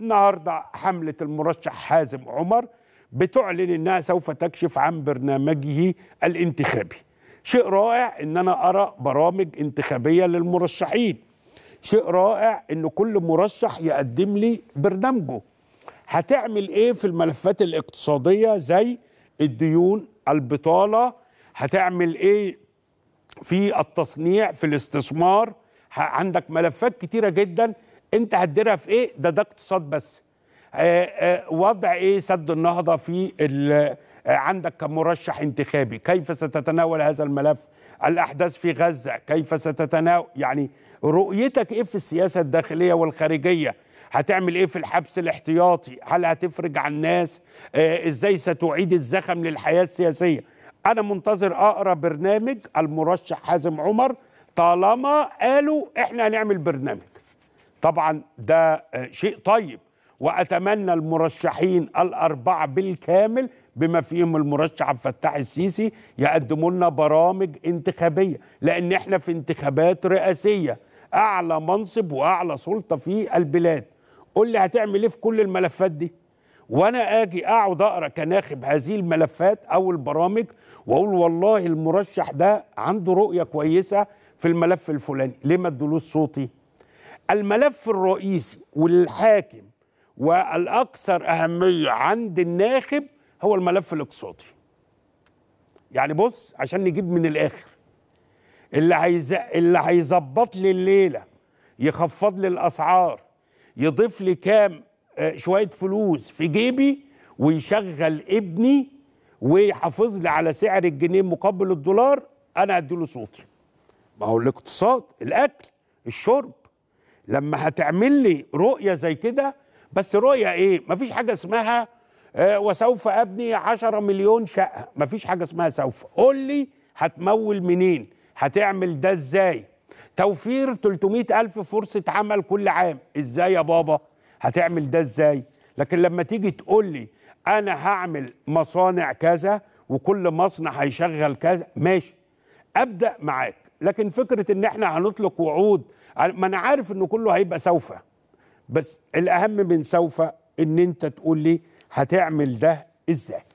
النهارده حمله المرشح حازم عمر بتعلن انها سوف تكشف عن برنامجه الانتخابي شيء رائع ان انا ارى برامج انتخابيه للمرشحين شيء رائع ان كل مرشح يقدم لي برنامجه هتعمل ايه في الملفات الاقتصاديه زي الديون البطاله هتعمل ايه في التصنيع في الاستثمار عندك ملفات كتيره جدا انت هتديرها في ايه ده ده اقتصاد بس آآ آه، آآ آه، وضع ايه سد النهضه في آه، عندك كمرشح انتخابي كيف ستتناول هذا الملف الاحداث في غزه كيف ستتناول يعني رؤيتك ايه في السياسه الداخليه والخارجيه هتعمل ايه في الحبس الاحتياطي هل هتفرج عن الناس ازاي ستعيد الزخم للحياه السياسيه انا منتظر اقرا برنامج المرشح حازم عمر طالما قالوا احنا هنعمل برنامج طبعا ده آه، شيء طيب واتمنى المرشحين الاربعه بالكامل بما فيهم المرشح عبد الفتاح السيسي يقدموا لنا برامج انتخابيه لان احنا في انتخابات رئاسيه اعلى منصب واعلى سلطه في البلاد قول لي هتعمل ايه في كل الملفات دي وانا اجي اقعد اقرا كناخب هذه الملفات او البرامج واقول والله المرشح ده عنده رؤيه كويسه في الملف الفلاني ليه ما ادلوش صوتي الملف الرئيسي والحاكم والاكثر اهميه عند الناخب هو الملف الاقتصادي يعني بص عشان نجيب من الاخر اللي هيز... اللي هيظبط لي الليله يخفض لي الاسعار يضيف لي كام آه، شويه فلوس في جيبي ويشغل ابني ويحافظ لي على سعر الجنيه مقابل الدولار انا اديله صوتي ما هو الاقتصاد الاكل الشرب لما هتعمل لي رؤيه زي كده بس رؤيه ايه مفيش حاجه اسمها آه وسوف ابني 10 مليون شقه مفيش حاجه اسمها سوف قول لي هتمول منين هتعمل ده ازاي توفير 300 ألف فرصة عمل كل عام إزاي يا بابا هتعمل ده إزاي لكن لما تيجي تقول لي أنا هعمل مصانع كذا وكل مصنع هيشغل كذا ماشي أبدأ معاك لكن فكرة إن إحنا هنطلق وعود ما انا عارف انه كله هيبقى سوف بس الاهم من سوف ان انت تقول لي هتعمل ده ازاي